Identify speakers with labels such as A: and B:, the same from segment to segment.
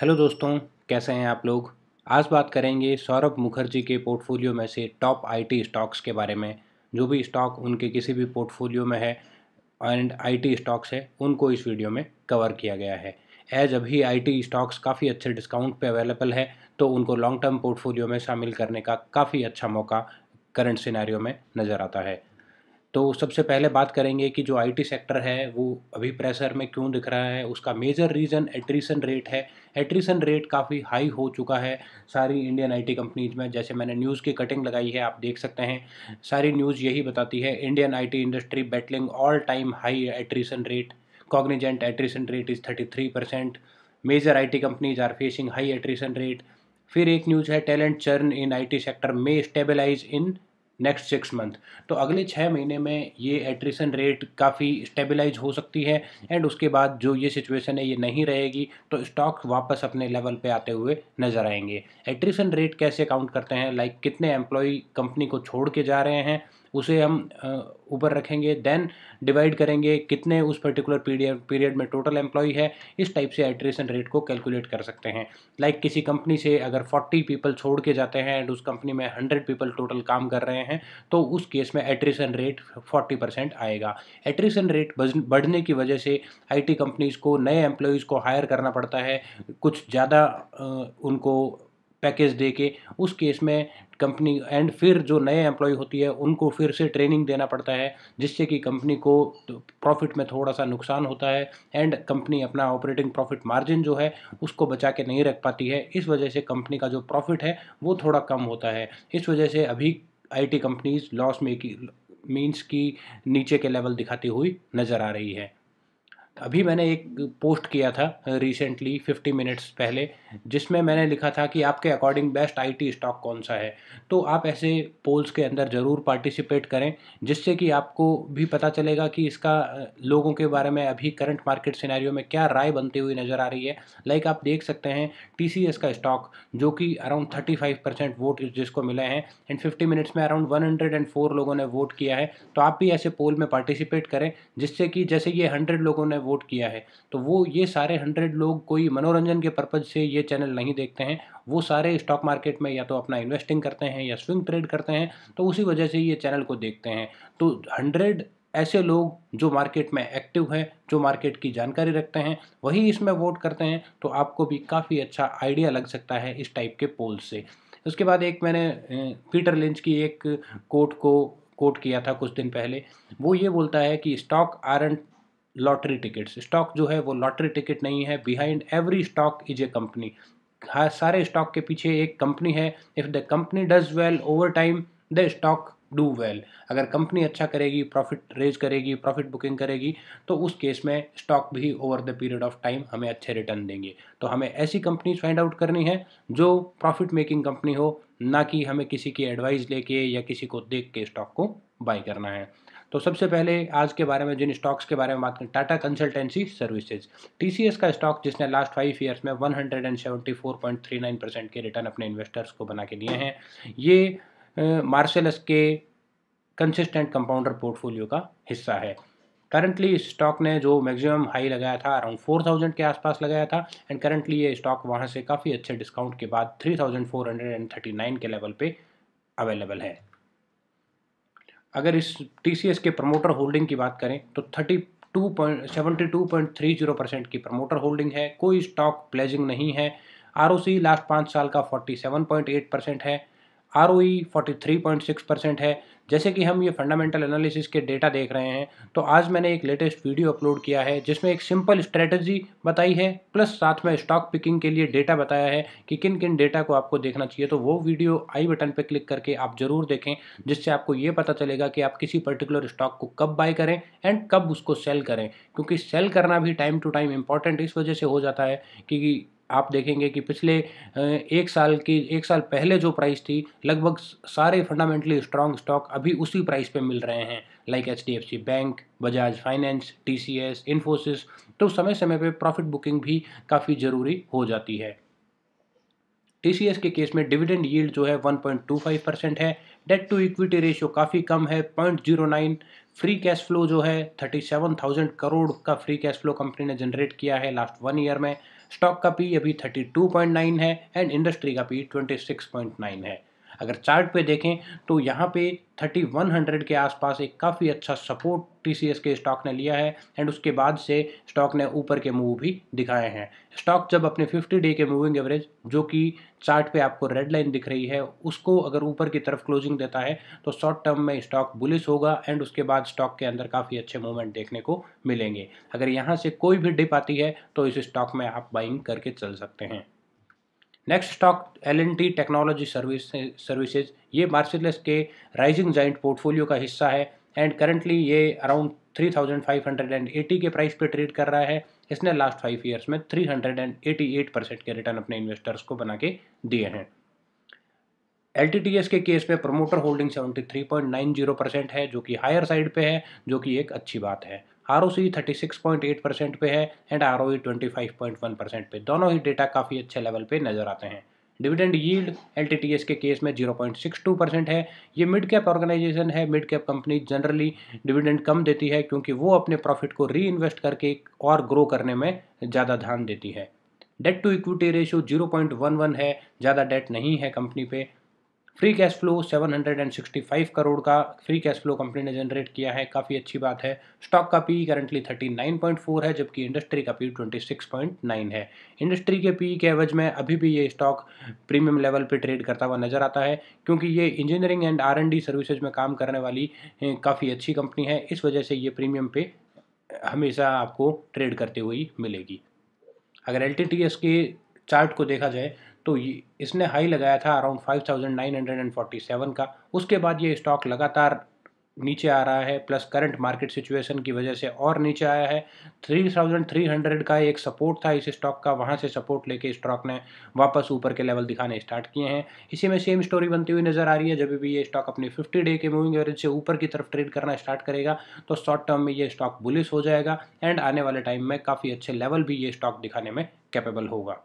A: hello दोस्तों कैसे हैं आप लोग आज बात करेंगे सौरभ मुखर्जी के पोर्टफोलियो में से टॉप आईटी स्टॉक्स के बारे में जो भी स्टॉक उनके किसी भी पोर्टफोलियो में है एंड आईटी स्टॉक्स है उनको इस वीडियो में कवर किया गया है एज अभी आईटी स्टॉक्स काफ़ी अच्छे डिस्काउंट पे अवेलेबल है तो उनको लॉन्ग टर्म पोर्टफोलियो में शामिल करने का काफ़ी अच्छा मौका करंट सिनेरियो में नज़र आता है तो सबसे पहले बात करेंगे कि जो आईटी सेक्टर है वो अभी प्रेशर में क्यों दिख रहा है उसका मेजर रीज़न एट्रीसन रेट है एट्रीसन रेट काफ़ी हाई हो चुका है सारी इंडियन आईटी कंपनीज में जैसे मैंने न्यूज़ की कटिंग लगाई है आप देख सकते हैं सारी न्यूज़ यही बताती है Indian IT industry battling all time high attrition rate Cognizant attrition rate is thirty three percent major T companies are facing high attrition rate फिर एक न्यूज़ है talent churn in T sector में stabilise in next six month तो अगले छः महीने में ये एट्रिशन रेट काफ़ी स्टेबलाइज हो सकती है एंड उसके बाद जो ये सिचुएशन है ये नहीं रहेगी तो स्टॉक वापस अपने लेवल पे आते हुए नज़र आएंगे एट्रिशन रेट कैसे काउंट करते हैं लाइक like कितने एम्प्लॉय कंपनी को छोड़ के जा रहे हैं उसे हम ऊपर रखेंगे देन डिवाइड करेंगे कितने उस पर्टिकुलर पीरियड पीरियड में टोटल एम्प्लॉई है इस टाइप से एट्रेशन रेट को कैलकुलेट कर सकते हैं लाइक like किसी कंपनी से अगर 40 पीपल छोड़ के जाते हैं एंड उस कंपनी में 100 पीपल टोटल काम कर रहे हैं तो उस केस में एट्रेशन रेट 40 परसेंट आएगा एट्रेशन रेट बढ़ने की वजह से आई कंपनीज़ को नए एम्प्लॉयज़ को हायर करना पड़ता है कुछ ज़्यादा उनको पैकेज दे के उस केस में कंपनी एंड फिर जो नए एम्प्लॉय होती है उनको फिर से ट्रेनिंग देना पड़ता है जिससे कि कंपनी को प्रॉफिट में थोड़ा सा नुकसान होता है एंड कंपनी अपना ऑपरेटिंग प्रॉफिट मार्जिन जो है उसको बचा के नहीं रख पाती है इस वजह से कंपनी का जो प्रॉफिट है वो थोड़ा कम होता है इस वजह से अभी IT companies loss making means की नीचे के लेवल दिखाती हुई नज़र आ रही है अभी मैंने एक पोस्ट किया था रिसेंटली 50 मिनट्स पहले जिसमें मैंने लिखा था कि आपके अकॉर्डिंग बेस्ट आईटी स्टॉक कौन सा है तो आप ऐसे पोल्स के अंदर ज़रूर पार्टिसिपेट करें जिससे कि आपको भी पता चलेगा कि इसका लोगों के बारे में अभी करंट मार्केट सिनेरियो में क्या राय बनती हुई नज़र आ रही है लाइक आप देख सकते हैं टी का स्टॉक जो कि अराउंड थर्टी वोट जिसको मिले हैं एंड फिफ्टी मिनट्स में अराउंड वन लोगों ने वोट किया है तो आप भी ऐसे पोल में पार्टिसिपेट करें जिससे कि जैसे ये हंड्रेड लोगों ने वोट किया है तो वो ये सारे हंड्रेड लोग कोई मनोरंजन के पर्पज़ से ये चैनल नहीं देखते हैं वो सारे स्टॉक मार्केट में या तो अपना इन्वेस्टिंग करते हैं या स्विंग ट्रेड करते हैं तो उसी वजह से ये चैनल को देखते हैं तो हंड्रेड ऐसे लोग जो मार्केट में एक्टिव हैं जो मार्केट की जानकारी रखते हैं वही इसमें वोट करते हैं तो आपको भी काफ़ी अच्छा आइडिया लग सकता है इस टाइप के पोल से उसके बाद एक मैंने पीटर लिंच की एक कोट को कोट किया था कुछ दिन पहले वो ये बोलता है कि stock are and lottery tickets stock जो है वो लॉटरी टिकट नहीं है behind every stock is a company हाँ सारे स्टॉक के पीछे एक कंपनी है if the company does well over time the stock do well अगर कंपनी अच्छा करेगी प्रॉफिट रेज करेगी प्रॉफिट बुकिंग करेगी तो उस केस में स्टॉक भी over the period of time हमें अच्छे रिटर्न देंगे तो हमें ऐसी कंपनीज फाइंड आउट करनी है जो प्रॉफिट मेकिंग कंपनी हो ना कि हमें किसी की एडवाइस लेके या किसी को देख के स्टॉक को बाय करना है तो सबसे पहले आज के बारे में जिन स्टॉक्स के बारे में बात करें टाटा कंसल्टेंसी सर्विसेज टी का स्टॉक जिसने लास्ट फाइव ईयर्स में 174.39 परसेंट के रिटर्न अपने इन्वेस्टर्स को बना के दिए हैं ये मार्शलस के कंसिस्टेंट कंपाउंडर पोर्टफोलियो का हिस्सा है करंटली इस स्टॉक ने जो मैक्सिमम हाई लगाया था अराउंड फोर थाउजेंड के आसपास लगाया था एंड करंटली ये स्टॉक वहाँ से काफ़ी अच्छे डिस्काउंट के बाद three thousand four hundred and thirty nine के लेवल पे अवेलेबल है अगर इस टी के प्रमोटर होल्डिंग की बात करें तो thirty two point seventy two point three zero percent की प्रमोटर होल्डिंग है कोई स्टॉक प्लेजिंग नहीं है आर लास्ट पाँच साल का forty seven point eight percent है R O E forty three point six percent है जैसे कि हम ये फंडामेंटल एनालिसिस के डेटा देख रहे हैं तो आज मैंने एक लेटेस्ट वीडियो अपलोड किया है जिसमें एक सिंपल स्ट्रेटजी बताई है प्लस साथ में स्टॉक पिकिंग के लिए डेटा बताया है कि किन किन डेटा को आपको देखना चाहिए तो वो वीडियो आई बटन पर क्लिक करके आप ज़रूर देखें जिससे आपको ये पता चलेगा कि आप किसी पर्टिकुलर स्टॉक को कब बाय करें एंड कब उसको सेल करें क्योंकि सेल करना भी टाइम टू टाइम इंपॉर्टेंट इस वजह से हो जाता है कि आप देखेंगे कि पिछले एक साल की एक साल पहले जो प्राइस थी लगभग सारे फंडामेंटली स्ट्रॉन्ग स्टॉक अभी उसी प्राइस पे मिल रहे हैं like H D F C bank Bajaj finance T C S Infosys तो समय समय पे प्रॉफिट बुकिंग भी काफ़ी ज़रूरी हो जाती है टी सी एस के केस में डिविडेंड यील्ड जो है 1.25 परसेंट है डेट टू इक्विटी रेशियो काफ़ी कम है 0.09 फ्री कैश फ्लो जो है 37,000 करोड़ का फ्री कैश फ्लो कंपनी ने जनरेट किया है लास्ट वन ईयर में स्टॉक का पी अभी 32.9 है एंड इंडस्ट्री का पी 26.9 है अगर चार्ट पे देखें तो यहाँ पे 3100 के आसपास एक काफ़ी अच्छा सपोर्ट टी के स्टॉक ने लिया है एंड उसके बाद से स्टॉक ने ऊपर के मूव भी दिखाए हैं स्टॉक जब अपने 50 डे के मूविंग एवरेज जो कि चार्ट पे आपको रेड लाइन दिख रही है उसको अगर ऊपर की तरफ क्लोजिंग देता है तो शॉर्ट टर्म में स्टॉक बुलिस होगा एंड उसके बाद स्टॉक के अंदर काफ़ी अच्छे मूवमेंट देखने को मिलेंगे अगर यहाँ से कोई भी डिप आती है तो इस स्टॉक में आप बाइंग करके चल सकते हैं next stock L N T technology service services ये मार्शलेस के राइजिंग जाइंट पोर्टफोलियो का हिस्सा है एंड करंटली ये around three thousand five hundred and eighty के प्राइस पे ट्रेड कर रहा है इसने लास्ट फाइव ईयर्स में three hundred and eighty eight percent के रिटर्न अपने इन्वेस्टर्स को बना के दिए हैं एल के केस में प्रमोटर होल्डिंग 73.90 परसेंट है जो कि हायर साइड पे है जो कि एक अच्छी बात है R O C thirty six point eight percent पे है and R O E twenty five point one percent पे दोनों ही डेटा काफ़ी अच्छे लेवल पे नज़र आते हैं डिविडेंड यील्ड एल के केस में 0.62 परसेंट है ये मिड कैप ऑर्गेनाइजेशन है mid cap company generally dividend कम देती है क्योंकि वो अपने प्रॉफिट को री इन्वेस्ट करके और ग्रो करने में ज़्यादा ध्यान देती है डेट टू इक्विटी रेशियो 0.11 है ज़्यादा डेट नहीं है कंपनी पे फ्री कैश फ्लो 765 करोड़ का फ्री कैश फ्लो कंपनी ने जनरेट किया है काफ़ी अच्छी बात है स्टॉक का पी करंटली 39.4 है जबकि इंडस्ट्री का पी 26.9 e है इंडस्ट्री के पी e के एवज में अभी भी ये स्टॉक प्रीमियम लेवल पे ट्रेड करता हुआ नजर आता है क्योंकि ये engineering and R and services में काम करने वाली काफ़ी अच्छी कंपनी है इस वजह से ये प्रीमियम पे हमेशा आपको ट्रेड करते हुए मिलेगी अगर एल के चार्ट को देखा जाए तो ये इसने हाई लगाया था अराउंड 5947 का उसके बाद ये स्टॉक लगातार नीचे आ रहा है प्लस करंट मार्केट सिचुएशन की वजह से और नीचे आया है 3300 का एक सपोर्ट था इस स्टॉक का वहाँ से सपोर्ट लेके स्टॉक ने वापस ऊपर के लेवल दिखाने स्टार्ट किए हैं इसी में सेम स्टोरी बनती हुई नज़र आ रही है जब भी ये स्टॉक अपने 50 डे के मूविंग एवरेज से ऊपर की तरफ ट्रेड करना स्टार्ट करेगा तो शॉर्ट टर्म में ये स्टॉक बुलिस हो जाएगा एंड आने वाले टाइम में काफ़ी अच्छे लेवल भी ये स्टॉक दिखाने में कैपेबल होगा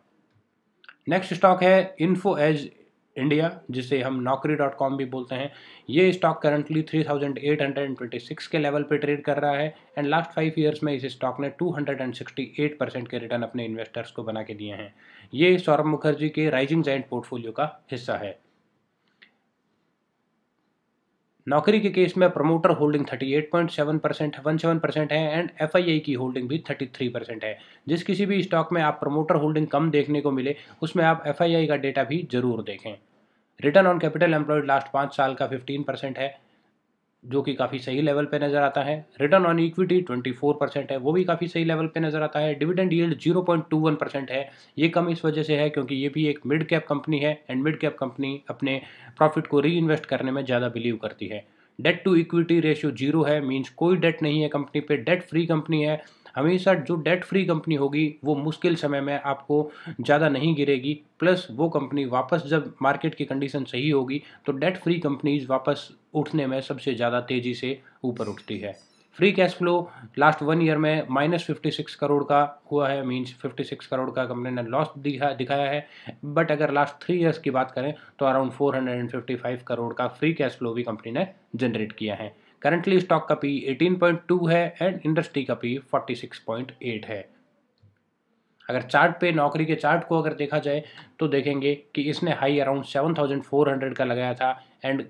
A: नेक्स्ट स्टॉक है इन्फो एज इंडिया जिसे हम नौकरी डॉट कॉम भी बोलते हैं ये stock currently three thousand eight hundred twenty six के लेवल पे ट्रेड कर रहा है एंड लास्ट फाइव ईयर्स में इस स्टॉक ने two hundred and sixty eight percent के रिटर्न अपने इन्वेस्टर्स को बना के दिए हैं ये सौरभ मुखर्जी के राइजिंग जैंट पोर्टफोलियो का हिस्सा है नौकरी के केस में promoter holding 38.7 percent one seven percent है एंड एफ की होल्डिंग भी 33 परसेंट है जिस किसी भी स्टॉक में आप प्रमोटर होल्डिंग कम देखने को मिले उसमें आप एफ का डेटा भी जरूर देखें return on capital employed last पाँच साल का 15 परसेंट है जो कि काफ़ी सही लेवल पे नज़र आता है रिटर्न ऑन इक्विटी 24 परसेंट है वो भी काफ़ी सही लेवल पे नज़र आता है डिविडेंड यील्ड 0.21 परसेंट है ये कम इस वजह से है क्योंकि ये भी एक मिड कैप कंपनी है एंड मिड कैप कंपनी अपने प्रॉफिट को री करने में ज़्यादा बिलीव करती है debt to equity ratio zero है मीन्स कोई डेट नहीं है कंपनी पर डेट फ्री कंपनी है हमेशा जो डेट फ्री कंपनी होगी वो मुश्किल समय में आपको ज़्यादा नहीं गिरेगी प्लस वो कंपनी वापस जब मार्केट की कंडीशन सही होगी तो डेट फ्री कंपनीज वापस उठने में सबसे ज़्यादा तेज़ी से ऊपर उठती है free cash flow last one year में माइनस फिफ्टी सिक्स करोड़ का हुआ है मीन्स फिफ्टी सिक्स करोड़ का कंपनी ने लॉस दिखा दिखाया है बट अगर लास्ट थ्री ईयर्स की बात करें तो around four hundred and fifty five crore का फ्री कैश फ्लो भी कंपनी ने जनरेट किया है करंटली स्टॉक का पी 18.2 है एंड इंडस्ट्री का पी 46.8 है अगर चार्ट पे नौकरी के चार्ट को अगर देखा जाए तो देखेंगे कि इसने हाई अराउंड 7400 का लगाया था एंड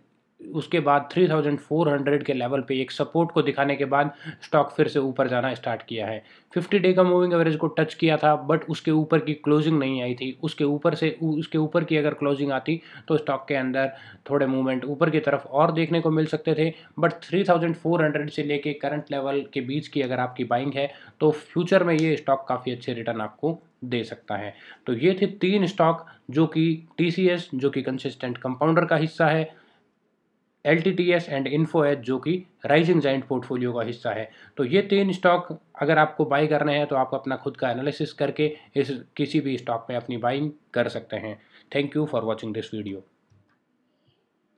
A: उसके बाद 3400 के लेवल पे एक सपोर्ट को दिखाने के बाद स्टॉक फिर से ऊपर जाना स्टार्ट किया है 50 डे का मूविंग एवरेज को टच किया था बट उसके ऊपर की क्लोजिंग नहीं आई थी उसके ऊपर से उसके ऊपर की अगर क्लोजिंग आती तो स्टॉक के अंदर थोड़े मूवमेंट ऊपर की तरफ और देखने को मिल सकते थे बट 3400 से लेके करंट लेवल के बीच की अगर आपकी बाइंग है तो फ्यूचर में ये स्टॉक काफ़ी अच्छे रिटर्न आपको दे सकता है तो ये थे तीन स्टॉक जो कि टी जो कि कंसिस्टेंट कंपाउंडर का हिस्सा है एल एंड इन्फो एच जो कि राइजिंग जाइंट पोर्टफोलियो का हिस्सा है तो ये तीन स्टॉक अगर आपको बाई करना है तो आप अपना खुद का एनालिसिस करके इस किसी भी स्टॉक में अपनी बाइंग कर सकते हैं thank you for watching this video